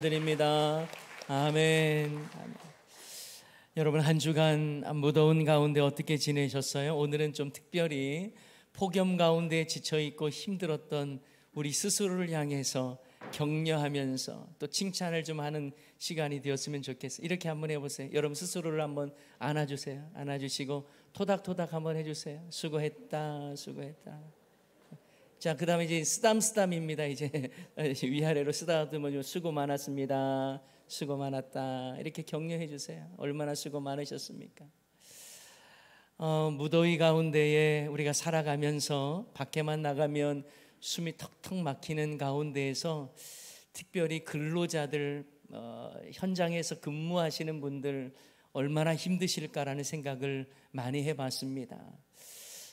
드립니다. 아멘. 아멘. 여러분 한 주간 무더운 가운데 어떻게 지내셨어요? 오늘은 좀 특별히 폭염 가운데 지쳐 있고 힘들었던 우리 스스로를 향해서 격려하면서 또 칭찬을 좀 하는 시간이 되었으면 좋겠어요. 이렇게 한번 해보세요. 여러분 스스로를 한번 안아주세요. 안아주시고 토닥토닥 한번 해주세요. 수고했다, 수고했다. 자, 그 다음에 이제 쓰담쓰담입니다. 이제 위아래로 쓰다듬어주고 수고 많았습니다. 수고 많았다. 이렇게 격려해 주세요. 얼마나 수고 많으셨습니까? 어, 무더위 가운데에 우리가 살아가면서 밖에만 나가면 숨이 턱턱 막히는 가운데에서 특별히 근로자들, 어, 현장에서 근무하시는 분들 얼마나 힘드실까라는 생각을 많이 해 봤습니다.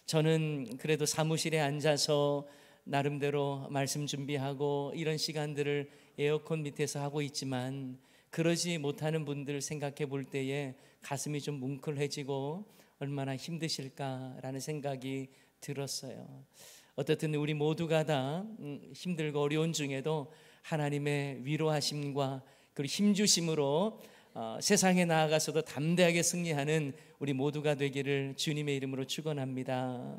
저는 그래도 사무실에 앉아서 나름대로 말씀 준비하고 이런 시간들을 에어컨 밑에서 하고 있지만 그러지 못하는 분들 생각해 볼 때에 가슴이 좀 뭉클해지고 얼마나 힘드실까라는 생각이 들었어요. 어떻든 우리 모두가 다 음, 힘들고 어려운 중에도 하나님의 위로하심과 그리고 힘주심으로 어, 세상에 나아가서도 담대하게 승리하는 우리 모두가 되기를 주님의 이름으로 축원합니다.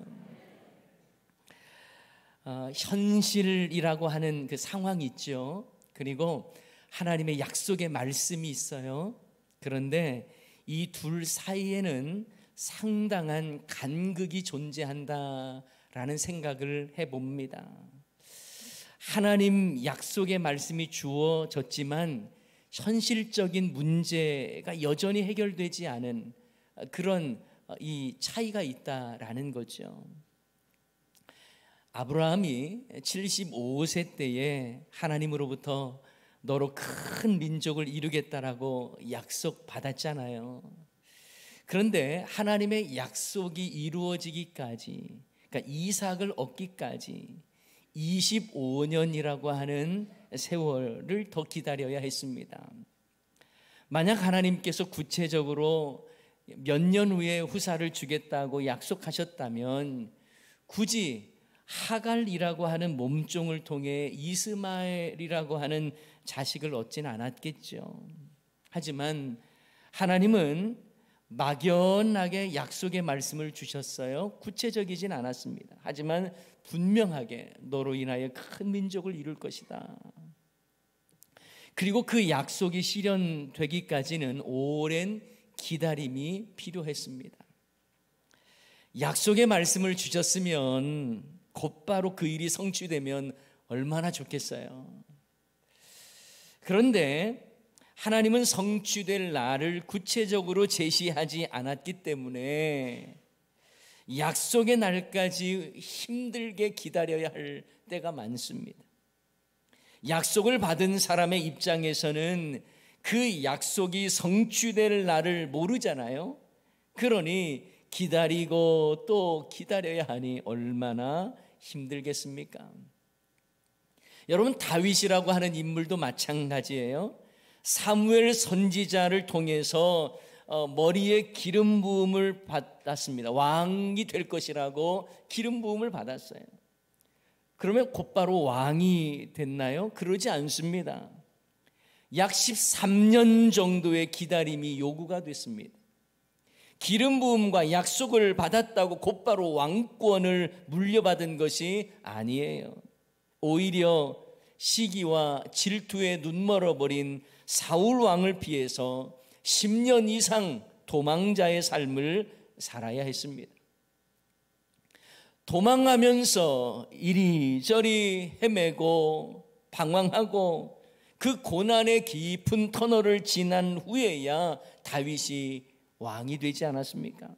어, 현실이라고 하는 그 상황이 있죠. 그리고 하나님의 약속의 말씀이 있어요. 그런데 이 둘 사이에는 상당한 간극이 존재한다라는 생각을 해봅니다. 하나님 약속의 말씀이 주어졌지만 현실적인 문제가 여전히 해결되지 않은 그런 이 차이가 있다라는 거죠. 아브라함이 75세 때에 하나님으로부터 너로 큰 민족을 이루겠다라고 약속 받았잖아요. 그런데 하나님의 약속이 이루어지기까지, 그러니까 이삭을 얻기까지 25년이라고 하는 세월을 더 기다려야 했습니다. 만약 하나님께서 구체적으로 몇 년 후에 후사를 주겠다고 약속하셨다면 굳이 하갈이라고 하는 몸종을 통해 이스마엘이라고 하는 자식을 얻진 않았겠죠. 하지만 하나님은 막연하게 약속의 말씀을 주셨어요. 구체적이진 않았습니다. 하지만 분명하게 너로 인하여 큰 민족을 이룰 것이다. 그리고 그 약속이 실현되기까지는 오랜 기다림이 필요했습니다. 약속의 말씀을 주셨으면 곧바로 그 일이 성취되면 얼마나 좋겠어요. 그런데 하나님은 성취될 날을 구체적으로 제시하지 않았기 때문에 약속의 날까지 힘들게 기다려야 할 때가 많습니다. 약속을 받은 사람의 입장에서는 그 약속이 성취될 날을 모르잖아요. 그러니 기다리고 또 기다려야 하니 얼마나 힘들겠습니까? 여러분 다윗이라고 하는 인물도 마찬가지예요. 사무엘 선지자를 통해서 어, 머리에 기름 부음을 받았습니다. 왕이 될 것이라고 기름 부음을 받았어요. 그러면 곧바로 왕이 됐나요? 그러지 않습니다. 약 13년 정도의 기다림이 요구가 됐습니다. 기름 부음과 약속을 받았다고 곧바로 왕권을 물려받은 것이 아니에요. 오히려 시기와 질투에 눈멀어 버린 사울 왕을 피해서 10년 이상 도망자의 삶을 살아야 했습니다. 도망하면서 이리저리 헤매고 방황하고 그 고난의 깊은 터널을 지난 후에야 다윗이 왕이 되지 않았습니까?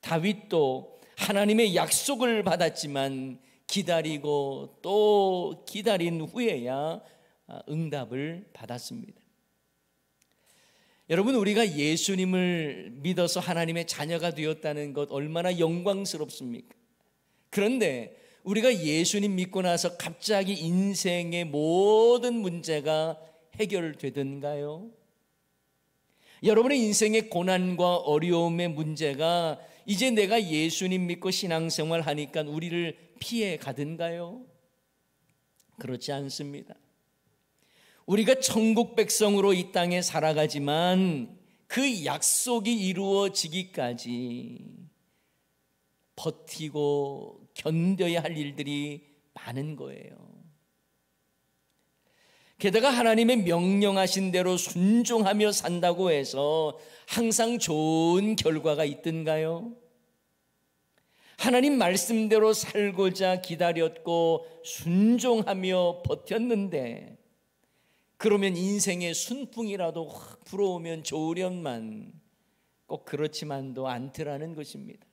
다윗도 하나님의 약속을 받았지만 기다리고 또 기다린 후에야 아, 응답을 받았습니다. 여러분, 우리가 예수님을 믿어서 하나님의 자녀가 되었다는 것 얼마나 영광스럽습니까? 그런데 우리가 예수님 믿고 나서 갑자기 인생의 모든 문제가 해결되던가요 여러분의 인생의 고난과 어려움의 문제가 이제 내가 예수님 믿고 신앙생활 하니까 우리를 피해 가든가요? 그렇지 않습니다. 우리가 천국 백성으로 이 땅에 살아가지만 그 약속이 이루어지기까지 버티고 견뎌야 할 일들이 많은 거예요. 게다가 하나님의 명령하신 대로 순종하며 산다고 해서 항상 좋은 결과가 있던가요? 하나님 말씀대로 살고자 기다렸고 순종하며 버텼는데 그러면 인생의 순풍이라도 확 불어오면 좋으련만 꼭 그렇지만도 않더라는 것입니다.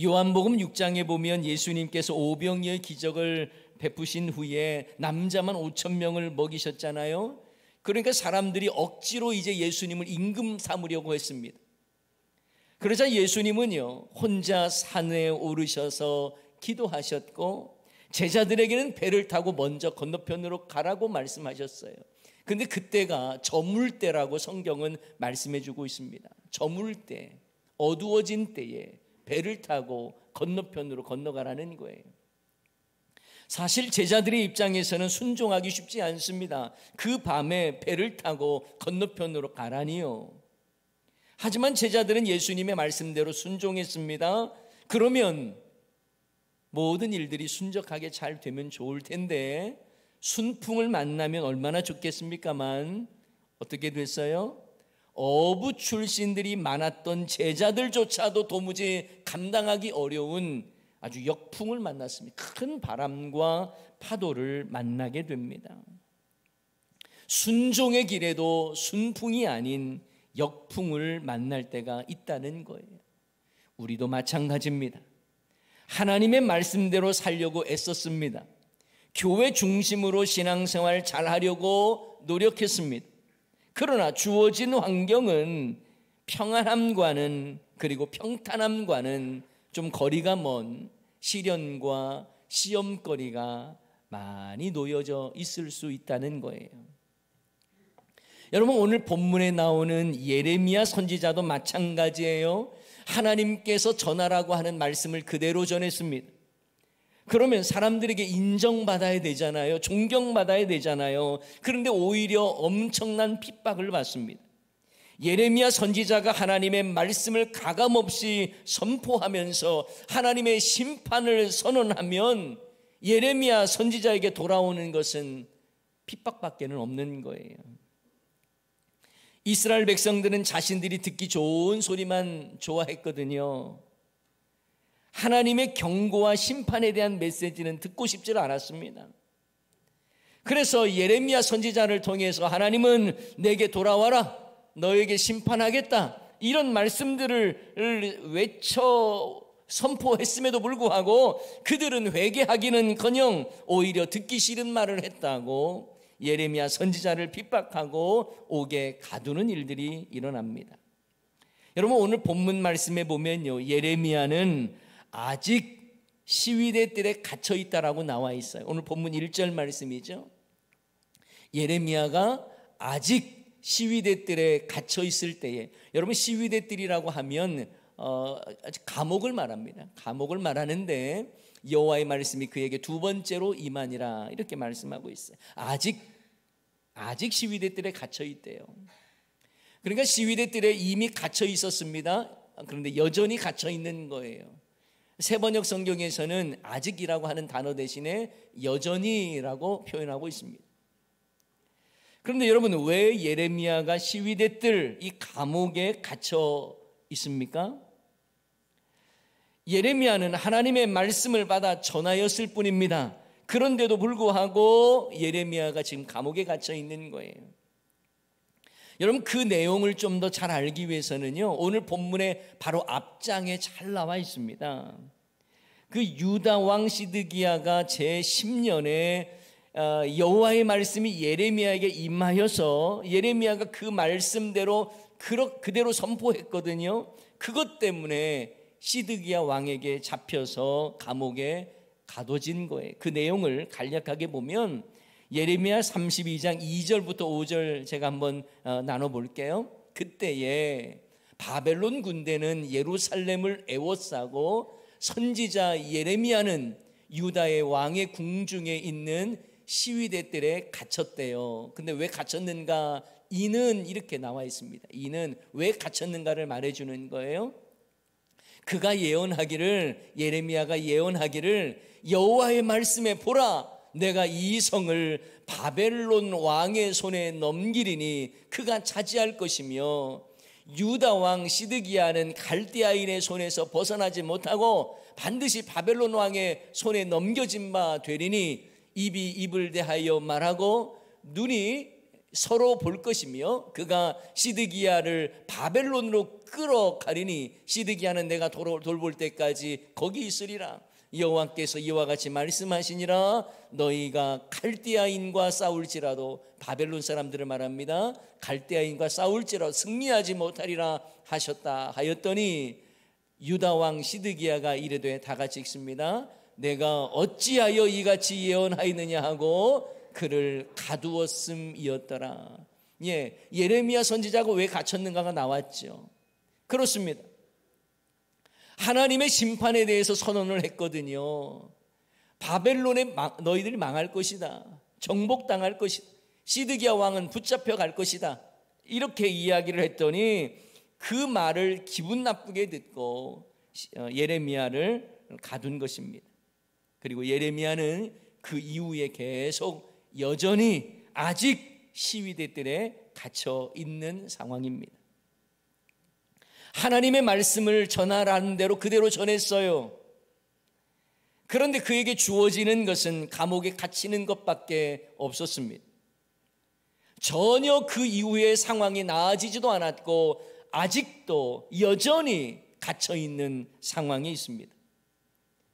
요한복음 6장에 보면 예수님께서 오병이의 기적을 베푸신 후에 남자만 5천 명을 먹이셨잖아요. 그러니까 사람들이 억지로 이제 예수님을 임금 삼으려고 했습니다. 그러자 예수님은요, 혼자 산에 오르셔서 기도하셨고, 제자들에게는 배를 타고 먼저 건너편으로 가라고 말씀하셨어요. 근데 그때가 저물 때라고 성경은 말씀해 주고 있습니다. 저물 때, 어두워진 때에 배를 타고 건너편으로 건너가라는 거예요. 사실 제자들의 입장에서는 순종하기 쉽지 않습니다. 그 밤에 배를 타고 건너편으로 가라니요. 하지만 제자들은 예수님의 말씀대로 순종했습니다. 그러면 모든 일들이 순적하게 잘 되면 좋을 텐데 순풍을 만나면 얼마나 좋겠습니까만 어떻게 됐어요? 어부 출신들이 많았던 제자들조차도 도무지 감당하기 어려운 아주 역풍을 만났습니다. 큰 바람과 파도를 만나게 됩니다. 순종의 길에도 순풍이 아닌 역풍을 만날 때가 있다는 거예요. 우리도 마찬가지입니다. 하나님의 말씀대로 살려고 애썼습니다. 교회 중심으로 신앙생활 잘하려고 노력했습니다. 그러나 주어진 환경은 평안함과는 그리고 평탄함과는 좀 거리가 먼 시련과 시험거리가 많이 놓여져 있을 수 있다는 거예요. 여러분 오늘 본문에 나오는 예레미야 선지자도 마찬가지예요. 하나님께서 전하라고 하는 말씀을 그대로 전했습니다. 그러면 사람들에게 인정받아야 되잖아요. 존경받아야 되잖아요. 그런데 오히려 엄청난 핍박을 받습니다. 예레미야 선지자가 하나님의 말씀을 가감없이 선포하면서 하나님의 심판을 선언하면 예레미야 선지자에게 돌아오는 것은 핍박밖에는 없는 거예요. 이스라엘 백성들은 자신들이 듣기 좋은 소리만 좋아했거든요. 하나님의 경고와 심판에 대한 메시지는 듣고 싶지 않았습니다. 그래서 예레미야 선지자를 통해서 하나님은 내게 돌아와라. 너에게 심판하겠다. 이런 말씀들을 외쳐 선포했음에도 불구하고 그들은 회개하기는커녕 오히려 듣기 싫은 말을 했다고 예레미야 선지자를 핍박하고 옥에 가두는 일들이 일어납니다. 여러분 오늘 본문 말씀에 보면요. 예레미야는 아직 시위대 뜰에 갇혀 있다라고 나와 있어요. 오늘 본문 1절 말씀이죠. 예레미야가 아직 시위대 뜰에 갇혀 있을 때에 여러분 시위대 뜰이라고 하면 어, 감옥을 말합니다. 감옥을 말하는데 여호와의 말씀이 그에게 두 번째로 임하니라 이렇게 말씀하고 있어요. 아직 아직 시위대들에 갇혀 있대요. 그러니까 시위대들에 이미 갇혀 있었습니다. 그런데 여전히 갇혀 있는 거예요. 세번역 성경에서는 아직이라고 하는 단어 대신에 여전히라고 표현하고 있습니다. 그런데 여러분 왜 예레미야가 시위대들 이 감옥에 갇혀 있습니까? 예레미야는 하나님의 말씀을 받아 전하였을 뿐입니다. 그런데도 불구하고 예레미야가 지금 감옥에 갇혀 있는 거예요. 여러분 그 내용을 좀 더 잘 알기 위해서는요. 오늘 본문의 바로 앞장에 잘 나와 있습니다. 그 유다 왕 시드기야가 제 10년에 어, 여호와의 말씀이 예레미야에게 임하여서 예레미야가 그 말씀대로 그대로 선포했거든요. 그것 때문에 시드기야 왕에게 잡혀서 감옥에 가둬진 거예요. 그 내용을 간략하게 보면 예레미야 32장 2절부터 5절 제가 한번 어, 나눠 볼게요. 그때에 바벨론 군대는 예루살렘을 애워싸고 선지자 예레미야는 유다의 왕의 궁중에 있는 시위대들에 갇혔대요. 근데 왜 갇혔는가? 이는 이렇게 나와 있습니다. 이는 왜 갇혔는가를 말해주는 거예요. 그가 예언하기를 예레미야가 예언하기를 여호와의 말씀에 보라 내가 이 성을 바벨론 왕의 손에 넘기리니 그가 차지할 것이며 유다 왕 시드기야는 갈대아인의 손에서 벗어나지 못하고 반드시 바벨론 왕의 손에 넘겨진 바 되리니 입이 입을 대하여 말하고 눈이 서로 볼 것이며 그가 시드기야를 바벨론으로 끌어가리니 시드기야는 내가 돌아 돌볼 때까지 거기 있으리라 여호와께서 이와 같이 말씀하시니라 너희가 갈대아인과 싸울지라도 바벨론 사람들을 말합니다. 갈대아인과 싸울지라도 승리하지 못하리라 하셨다 하였더니 유다 왕 시드기야가 이르되 다 같이 읽습니다. 내가 어찌하여 이같이 예언하였느냐 하고 그를 가두었음이었더라. 예, 예레미야 선지자가 왜 갇혔는가가 나왔죠. 그렇습니다. 하나님의 심판에 대해서 선언을 했거든요. 바벨론에 너희들이 망할 것이다. 정복당할 것이다. 시드기야 왕은 붙잡혀 갈 것이다. 이렇게 이야기를 했더니 그 말을 기분 나쁘게 듣고 어, 예레미야를 가둔 것입니다. 그리고 예레미야는 그 이후에 계속 여전히 아직 시위대들에 갇혀 있는 상황입니다. 하나님의 말씀을 전하라는 대로 그대로 전했어요. 그런데 그에게 주어지는 것은 감옥에 갇히는 것밖에 없었습니다. 전혀 그 이후의 상황이 나아지지도 않았고 아직도 여전히 갇혀 있는 상황이 있습니다.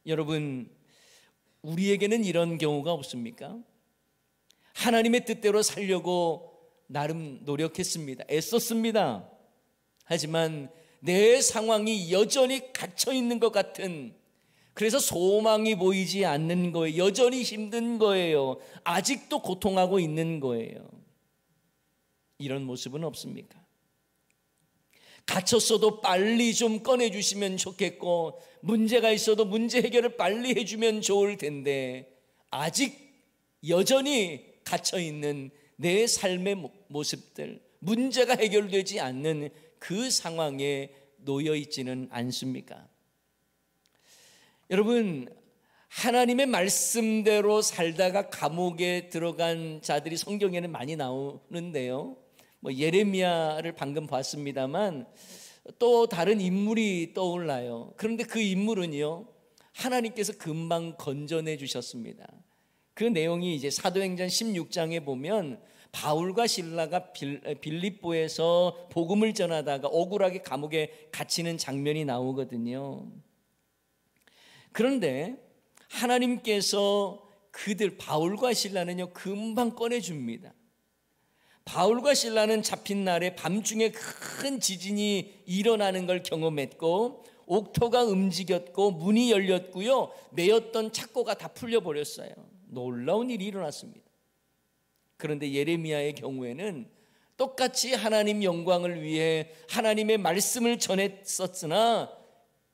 여러분, 우리에게는 이런 경우가 없습니까? 하나님의 뜻대로 살려고 나름 노력했습니다. 애썼습니다. 하지만 내 상황이 여전히 갇혀 있는 것 같은 그래서 소망이 보이지 않는 거예요. 여전히 힘든 거예요. 아직도 고통하고 있는 거예요. 이런 모습은 없습니까? 갇혔어도 빨리 좀 꺼내주시면 좋겠고, 문제가 있어도 문제 해결을 빨리 해주면 좋을 텐데, 아직 여전히 갇혀있는 내 삶의 모습들, 문제가 해결되지 않는 그 상황에 놓여 있지는 않습니까? 여러분, 하나님의 말씀대로 살다가 감옥에 들어간 자들이 성경에는 많이 나오는데요. 뭐 예레미야를 방금 봤습니다만 또 다른 인물이 떠올라요. 그런데 그 인물은요. 하나님께서 금방 건져내 주셨습니다. 그 내용이 이제 사도행전 16장에 보면 바울과 신라가 빌립보에서 복음을 전하다가 억울하게 감옥에 갇히는 장면이 나오거든요. 그런데 하나님께서 그들 바울과 신라는요 금방 꺼내 줍니다. 바울과 신라는 잡힌 날에 밤중에 큰 지진이 일어나는 걸 경험했고 옥토가 움직였고 문이 열렸고요. 내였던 착고가 다 풀려 버렸어요. 놀라운 일이 일어났습니다. 그런데 예레미야의 경우에는 똑같이 하나님 영광을 위해 하나님의 말씀을 전했었으나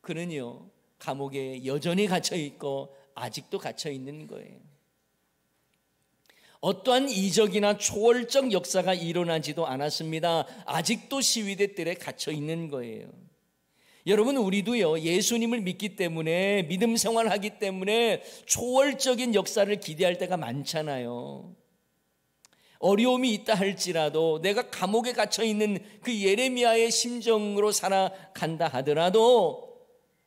그는요 감옥에 여전히 갇혀 있고 아직도 갇혀 있는 거예요. 어떠한 이적이나 초월적 역사가 일어나지도 않았습니다. 아직도 시위대 뜰에 갇혀 있는 거예요. 여러분 우리도요 예수님을 믿기 때문에 믿음 생활하기 때문에 초월적인 역사를 기대할 때가 많잖아요. 어려움이 있다 할지라도 내가 감옥에 갇혀 있는 그 예레미야의 심정으로 살아간다 하더라도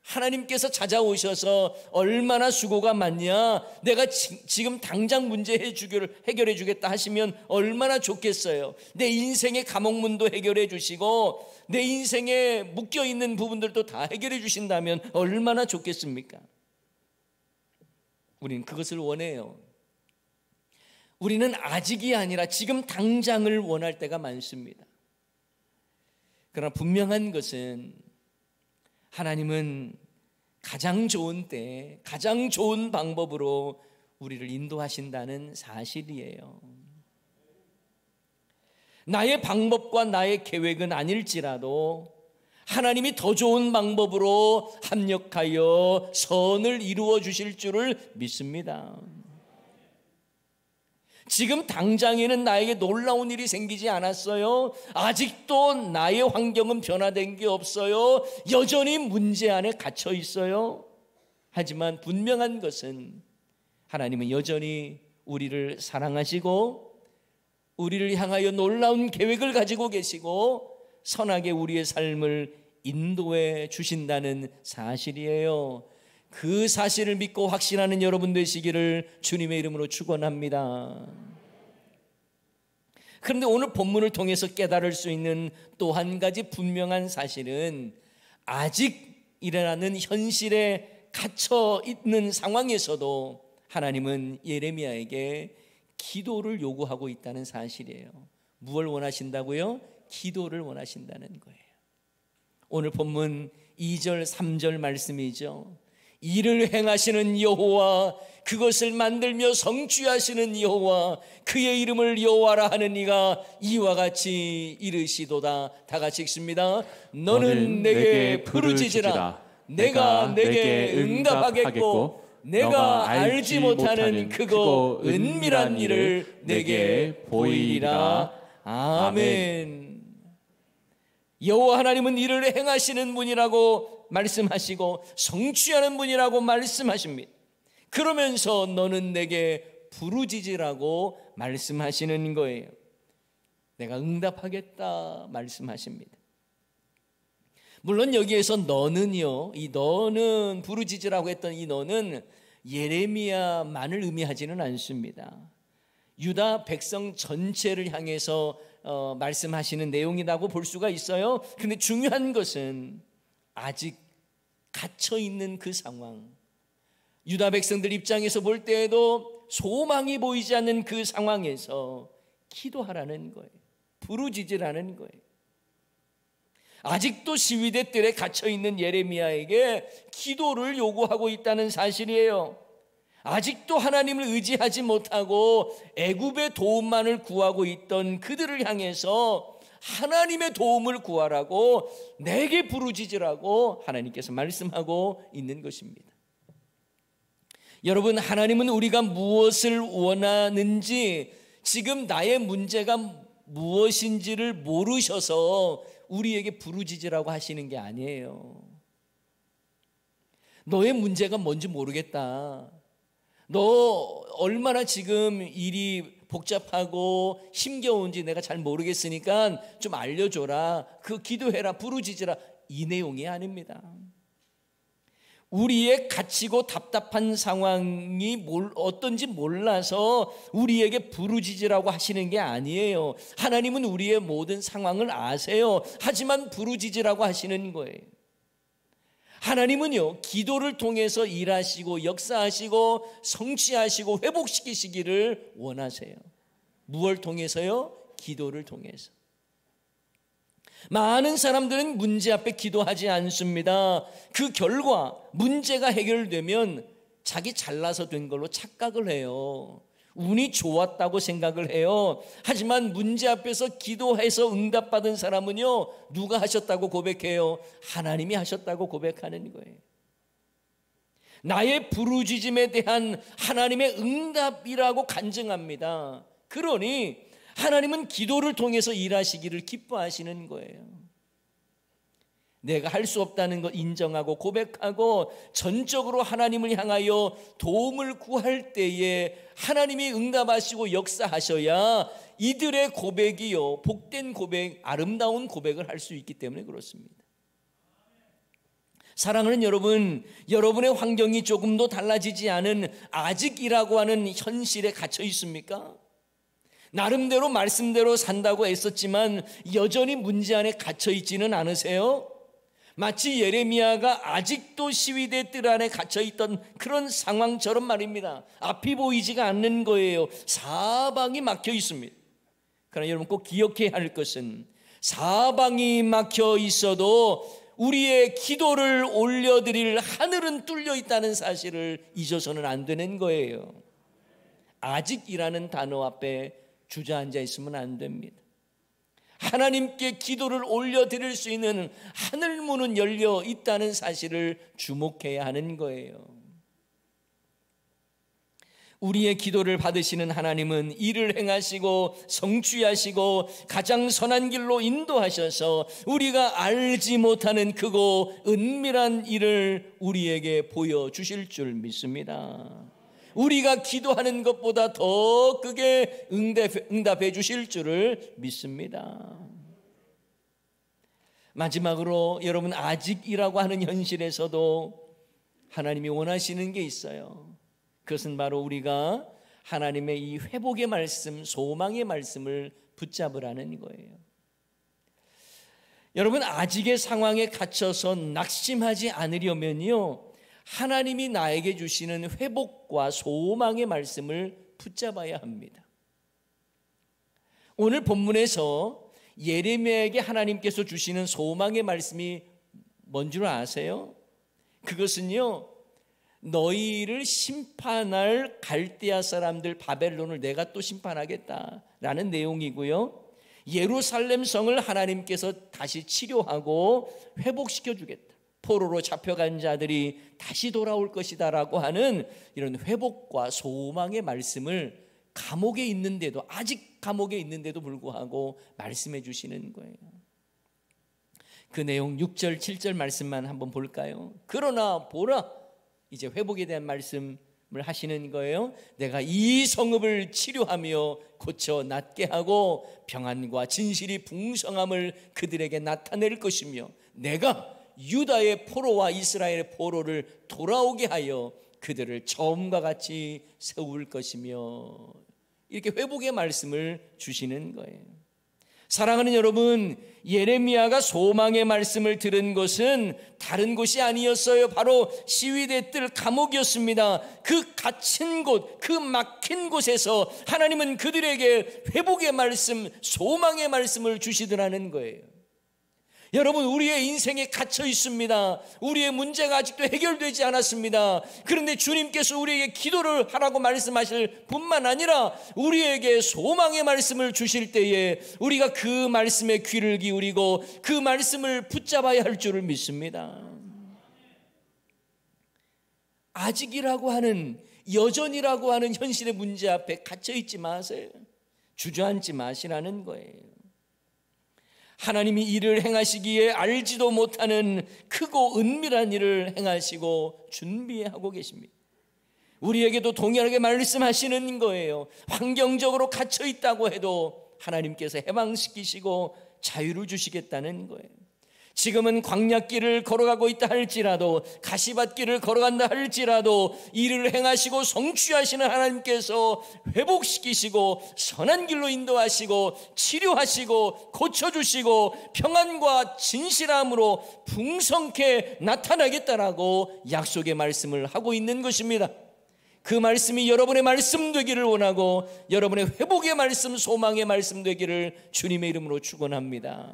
하나님께서 찾아오셔서 얼마나 수고가 많냐. 내가 지, 금 당장 문제 해 해결해 주겠다 하시면 얼마나 좋겠어요. 내 인생의 감옥문도 해결해 주시고 내 인생에 묶여 있는 부분들도 다 해결해 주신다면 얼마나 좋겠습니까? 우리는 그것을 원해요. 우리는 아직이 아니라 지금 당장을 원할 때가 많습니다. 그러나 분명한 것은 하나님은 가장 좋은 때 가장 좋은 방법으로 우리를 인도하신다는 사실이에요. 나의 방법과 나의 계획은 아닐지라도 하나님이 더 좋은 방법으로 합력하여 선을 이루어 주실 줄을 믿습니다. 지금 당장에는 나에게 놀라운 일이 생기지 않았어요. 아직도 나의 환경은 변화된 게 없어요. 여전히 문제 안에 갇혀 있어요. 하지만 분명한 것은 하나님은 여전히 우리를 사랑하시고 우리를 향하여 놀라운 계획을 가지고 계시고 선하게 우리의 삶을 인도해 주신다는 사실이에요. 그 사실을 믿고 확신하는 여러분 되시기를 주님의 이름으로 축원합니다. 그런데 오늘 본문을 통해서 깨달을 수 있는 또 한 가지 분명한 사실은 아직 일어나는 현실에 갇혀 있는 상황에서도 하나님은 예레미야에게 기도를 요구하고 있다는 사실이에요. 무엇을 원하신다고요? 기도를 원하신다는 거예요. 오늘 본문 2절, 3절 말씀이죠. 일을 행하시는 여호와 그것을 만들며 성취하시는 여호와 그의 이름을 여호와라 하는 이가 이와 같이 이르시도다 다 같이 읽습니다 너는 내게 부르짖으라 내가 내게 응답하겠고 내가 알지 못하는 그거 은밀한 일을 내게 보이리라 아멘 여호와 하나님은 이를 행하시는 분이라고 말씀하시고 성취하는 분이라고 말씀하십니다. 그러면서 너는 내게 부르짖으라고 말씀하시는 거예요. 내가 응답하겠다 말씀하십니다. 물론 여기에서 너는요, 이 너는 부르짖으라고 했던 이 너는 예레미야만을 의미하지는 않습니다. 유다 백성 전체를 향해서 어, 말씀하시는 내용이라고 볼 수가 있어요. 근데 중요한 것은 아직 갇혀 있는 그 상황. 유다 백성들 입장에서 볼 때에도 소망이 보이지 않는 그 상황에서 기도하라는 거예요. 부르짖으라는 거예요. 아직도 시위대들에 갇혀 있는 예레미야에게 기도를 요구하고 있다는 사실이에요. 아직도 하나님을 의지하지 못하고 애굽의 도움만을 구하고 있던 그들을 향해서 하나님의 도움을 구하라고 내게 부르짖으라고 하나님께서 말씀하고 있는 것입니다. 여러분 하나님은 우리가 무엇을 원하는지 지금 나의 문제가 무엇인지를 모르셔서 우리에게 부르짖으라고 하시는 게 아니에요. 너의 문제가 뭔지 모르겠다. 너 얼마나 지금 일이 복잡하고 힘겨운지 내가 잘 모르겠으니까 좀 알려줘라. 그 기도해라, 부르짖으라. 이 내용이 아닙니다. 우리의 갇히고 답답한 상황이 뭘, 어떤지 몰라서 우리에게 부르짖으라고 하시는 게 아니에요. 하나님은 우리의 모든 상황을 아세요. 하지만 부르짖으라고 하시는 거예요. 하나님은요, 기도를 통해서 일하시고 역사하시고 성취하시고 회복시키시기를 원하세요. 무엇을 통해서요? 기도를 통해서. 많은 사람들은 문제 앞에 기도하지 않습니다. 그 결과 문제가 해결되면 자기 잘나서 된 걸로 착각을 해요. 운이 좋았다고 생각을 해요. 하지만 문제 앞에서 기도해서 응답받은 사람은요, 누가 하셨다고 고백해요? 하나님이 하셨다고 고백하는 거예요. 나의 부르짖음에 대한 하나님의 응답이라고 간증합니다. 그러니 하나님은 기도를 통해서 일하시기를 기뻐하시는 거예요. 내가 할 수 없다는 것 인정하고 고백하고 전적으로 하나님을 향하여 도움을 구할 때에 하나님이 응답하시고 역사하셔야 이들의 고백이요 복된 고백, 아름다운 고백을 할 수 있기 때문에 그렇습니다. 사랑하는 여러분, 여러분의 환경이 조금도 달라지지 않은 아직이라고 하는 현실에 갇혀 있습니까? 나름대로 말씀대로 산다고 애썼지만 여전히 문제 안에 갇혀 있지는 않으세요? 마치 예레미야가 아직도 시위대 뜰 안에 갇혀 있던 그런 상황처럼 말입니다. 앞이 보이지가 않는 거예요. 사방이 막혀 있습니다. 그러나 여러분 꼭 기억해야 할 것은 사방이 막혀 있어도 우리의 기도를 올려드릴 하늘은 뚫려 있다는 사실을 잊어서는 안 되는 거예요. 아직이라는 단어 앞에 주저앉아 있으면 안 됩니다. 하나님께 기도를 올려드릴 수 있는 하늘문은 열려 있다는 사실을 주목해야 하는 거예요. 우리의 기도를 받으시는 하나님은 일을 행하시고 성취하시고 가장 선한 길로 인도하셔서 우리가 알지 못하는 크고 은밀한 일을 우리에게 보여주실 줄 믿습니다. 우리가 기도하는 것보다 더 크게 응답, 응답해 주실 줄을 믿습니다. 마지막으로 여러분 아직이라고 하는 현실에서도 하나님이 원하시는 게 있어요. 그것은 바로 우리가 하나님의 이 회복의 말씀, 소망의 말씀을 붙잡으라는 거예요. 여러분 아직의 상황에 갇혀서 낙심하지 않으려면요. 하나님이 나에게 주시는 회복과 소망의 말씀을 붙잡아야 합니다. 오늘 본문에서 예레미야에게 하나님께서 주시는 소망의 말씀이 뭔줄 아세요? 그것은요. 너희를 심판할 갈대아 사람들 바벨론을 내가 또 심판하겠다라는 내용이고요. 예루살렘 성을 하나님께서 다시 치료하고 회복시켜 주겠다. 포로로 잡혀간 자들이 다시 돌아올 것이다라고 하는 이런 회복과 소망의 말씀을 감옥에 있는데도 아직 감옥에 있는데도 불구하고 말씀해 주시는 거예요. 그 내용 6절 7절 말씀만 한번 볼까요? 그러나 보라 이제 회복에 대한 말씀을 하시는 거예요. 내가 이 성읍을 치료하며 고쳐 낫게 하고 평안과 진실이 풍성함을 그들에게 나타낼 것이며 내가 유다의 포로와 이스라엘의 포로를 돌아오게 하여 그들을 처음과 같이 세울 것이며 이렇게 회복의 말씀을 주시는 거예요. 사랑하는 여러분, 예레미야가 소망의 말씀을 들은 것은 다른 곳이 아니었어요. 바로 시위대 뜰 감옥이었습니다. 그 갇힌 곳, 그 막힌 곳에서 하나님은 그들에게 회복의 말씀, 소망의 말씀을 주시더라는 거예요. 여러분 우리의 인생에 갇혀 있습니다. 우리의 문제가 아직도 해결되지 않았습니다. 그런데 주님께서 우리에게 기도를 하라고 말씀하실 뿐만 아니라 우리에게 소망의 말씀을 주실 때에 우리가 그 말씀에 귀를 기울이고 그 말씀을 붙잡아야 할 줄을 믿습니다. 아직이라고 하는 여전이라고 하는 현실의 문제 앞에 갇혀 있지 마세요. 주저앉지 마시라는 거예요. 하나님이 일을 행하시기에 알지도 못하는 크고 은밀한 일을 행하시고 준비하고 계십니다. 우리에게도 동일하게 말씀하시는 거예요. 환경적으로 갇혀 있다고 해도 하나님께서 해방시키시고 자유를 주시겠다는 거예요. 지금은 광약길을 걸어가고 있다 할지라도 가시밭길을 걸어간다 할지라도 일을 행하시고 성취하시는 하나님께서 회복시키시고 선한 길로 인도하시고 치료하시고 고쳐주시고 평안과 진실함으로 풍성케 나타나겠다라고 약속의 말씀을 하고 있는 것입니다. 그 말씀이 여러분의 말씀 되기를 원하고 여러분의 회복의 말씀, 소망의 말씀 되기를 주님의 이름으로 축원합니다.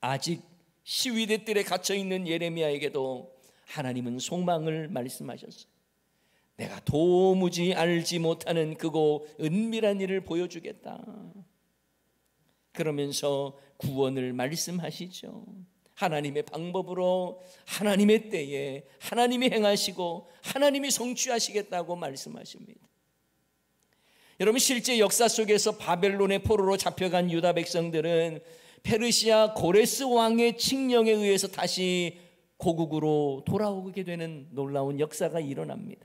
아직 시위대 들에 갇혀 있는 예레미야에게도 하나님은 소망을 말씀하셨어요. 내가 도무지 알지 못하는 그고 은밀한 일을 보여주겠다. 그러면서 구원을 말씀하시죠. 하나님의 방법으로 하나님의 때에 하나님이 행하시고 하나님이 성취하시겠다고 말씀하십니다. 여러분 실제 역사 속에서 바벨론의 포로로 잡혀간 유다 백성들은 페르시아 고레스 왕의 칙령에 의해서 다시 고국으로 돌아오게 되는 놀라운 역사가 일어납니다.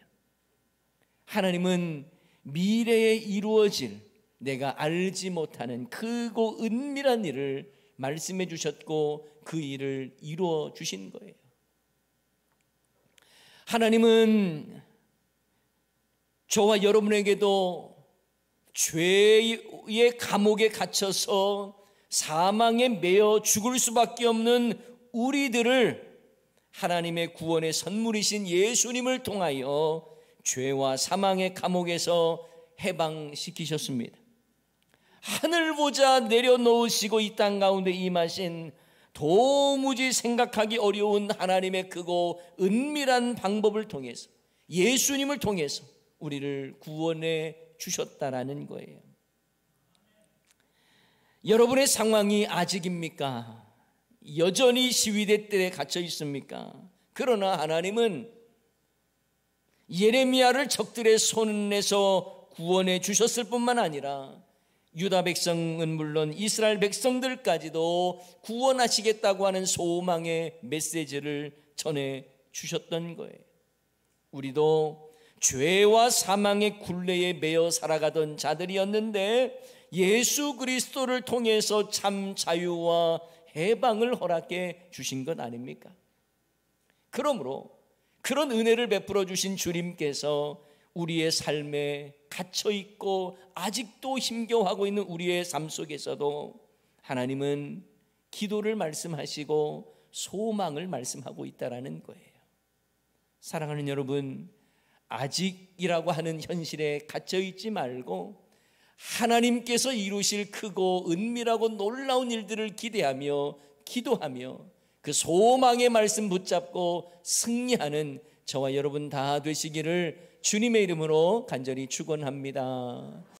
하나님은 미래에 이루어질 내가 알지 못하는 크고 은밀한 일을 말씀해 주셨고 그 일을 이루어 주신 거예요. 하나님은 저와 여러분에게도 죄의 감옥에 갇혀서 사망에 매여 죽을 수밖에 없는 우리들을 하나님의 구원의 선물이신 예수님을 통하여 죄와 사망의 감옥에서 해방시키셨습니다. 하늘 보자 내려놓으시고 이 땅 가운데 임하신 도무지 생각하기 어려운 하나님의 크고 은밀한 방법을 통해서 예수님을 통해서 우리를 구원해 주셨다라는 거예요. 여러분의 상황이 아직입니까? 여전히 시위대 때에 갇혀 있습니까? 그러나 하나님은 예레미야를 적들의 손에서 구원해 주셨을 뿐만 아니라 유다 백성은 물론 이스라엘 백성들까지도 구원하시겠다고 하는 소망의 메시지를 전해 주셨던 거예요. 우리도 죄와 사망의 굴레에 매여 살아가던 자들이었는데 예수 그리스도를 통해서 참 자유와 해방을 허락해 주신 것 아닙니까? 그러므로 그런 은혜를 베풀어 주신 주님께서 우리의 삶에 갇혀 있고 아직도 힘겨워하고 있는 우리의 삶 속에서도 하나님은 기도를 말씀하시고 소망을 말씀하고 있다라는 거예요. 사랑하는 여러분, 아직이라고 하는 현실에 갇혀 있지 말고 하나님께서 이루실 크고 은밀하고 놀라운 일들을 기대하며 기도하며 그 소망의 말씀 붙잡고 승리하는 저와 여러분 다 되시기를 주님의 이름으로 간절히 축원합니다.